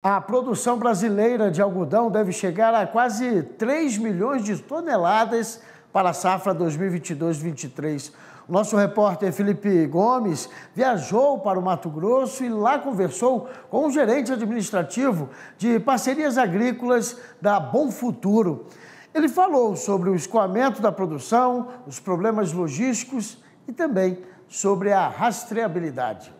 A produção brasileira de algodão deve chegar a quase 3 milhões de toneladas para a safra 2022-23. nosso repórter Felipe Gomes viajou para o Mato Grosso e lá conversou com o gerente administrativo de parcerias agrícolas da Bom Futuro. Ele falou sobre o escoamento da produção, os problemas logísticos e também sobre a rastreabilidade.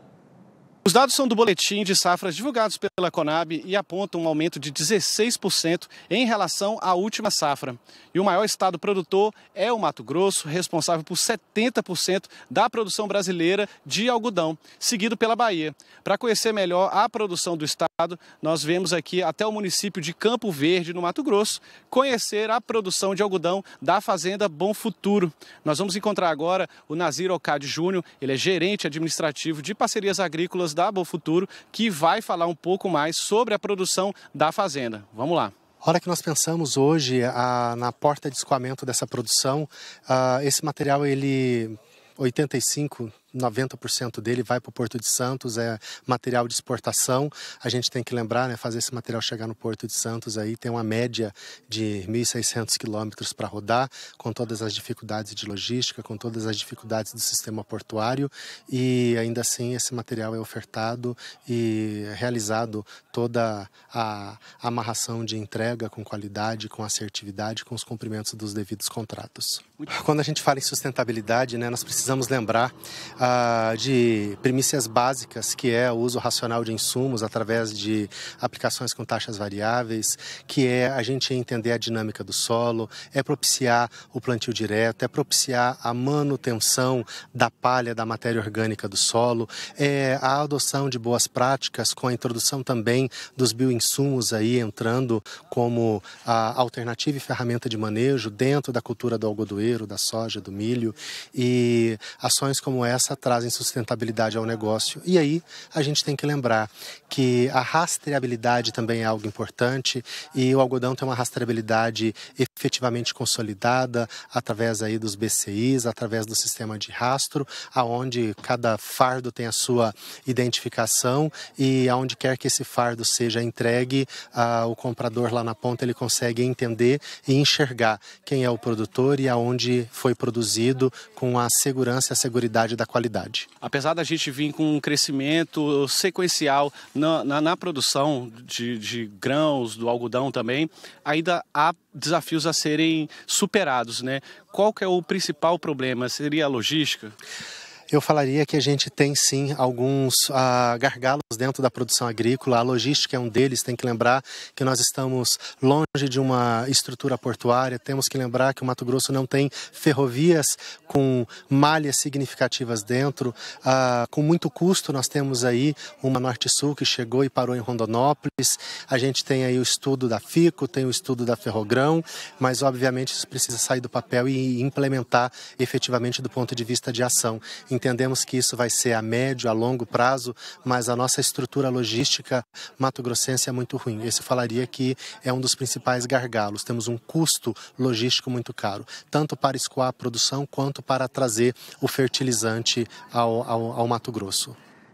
Os dados são do boletim de safras divulgados pela Conab e apontam um aumento de 16% em relação à última safra. E o maior estado produtor é o Mato Grosso, responsável por 70% da produção brasileira de algodão, seguido pela Bahia. Para conhecer melhor a produção do estado, nós vemos aqui até o município de Campo Verde, no Mato Grosso, conhecer a produção de algodão da fazenda Bom Futuro. Nós vamos encontrar agora o Nazir Okad Júnior, ele é gerente administrativo de parcerias agrícolas da Abofuturo, que vai falar um pouco mais sobre a produção da fazenda. Vamos lá. A hora que nós pensamos hoje a, na porta de escoamento dessa produção, a, ah, esse material, ele 85, 90% dele vai para o Porto de Santos, é material de exportação. A gente tem que lembrar, né, fazer esse material chegar no Porto de Santos aí tem uma média de 1.600 quilômetros para rodar, com todas as dificuldades de logística, com todas as dificuldades do sistema portuário e ainda assim esse material é ofertado e realizado toda a amarração de entrega com qualidade, com assertividade, com os cumprimentos dos devidos contratos. Quando a gente fala em sustentabilidade, né, nós precisamos lembrar uh, de premissas básicas, que é o uso racional de insumos através de aplicações com taxas variáveis, que é a gente entender a dinâmica do solo, é propiciar o plantio direto, é propiciar a manutenção da palha, da matéria orgânica do solo, é a adoção de boas práticas com a introdução também dos bioinsumos aí entrando como a alternativa e ferramenta de manejo dentro da cultura do algodoeiro, da soja, do milho e ações como essa trazem sustentabilidade ao negócio. E aí a gente tem que lembrar que a rastreabilidade também é algo importante e o algodão tem uma rastreabilidade efetiva efetivamente consolidada através aí dos BCIs, através do sistema de rastro, aonde cada fardo tem a sua identificação e aonde quer que esse fardo seja entregue, ah, o comprador lá na ponta ele consegue entender e enxergar quem é o produtor e aonde foi produzido com a segurança e a seguridade da qualidade. Apesar da gente vir com um crescimento sequencial na, na, na produção de, de grãos, do algodão também, ainda há desafios a serem superados, né? Qual que é o principal problema? Seria a logística? Eu falaria que a gente tem sim alguns ah, gargalos dentro da produção agrícola, a logística é um deles, tem que lembrar que nós estamos longe de uma estrutura portuária, temos que lembrar que o Mato Grosso não tem ferrovias com malhas significativas dentro, ah, com muito custo nós temos aí uma Norte-Sul que chegou e parou em Rondonópolis, a gente tem aí o estudo da FICO, tem o estudo da Ferrogrão, mas obviamente isso precisa sair do papel e implementar efetivamente do ponto de vista de ação. Entendemos que isso vai ser a médio, a longo prazo, mas a nossa estrutura logística mato-grossense é muito ruim. Esse eu falaria que é um dos principais gargalos. Temos um custo logístico muito caro, tanto para escoar a produção quanto para trazer o fertilizante ao, ao, ao Mato Grosso.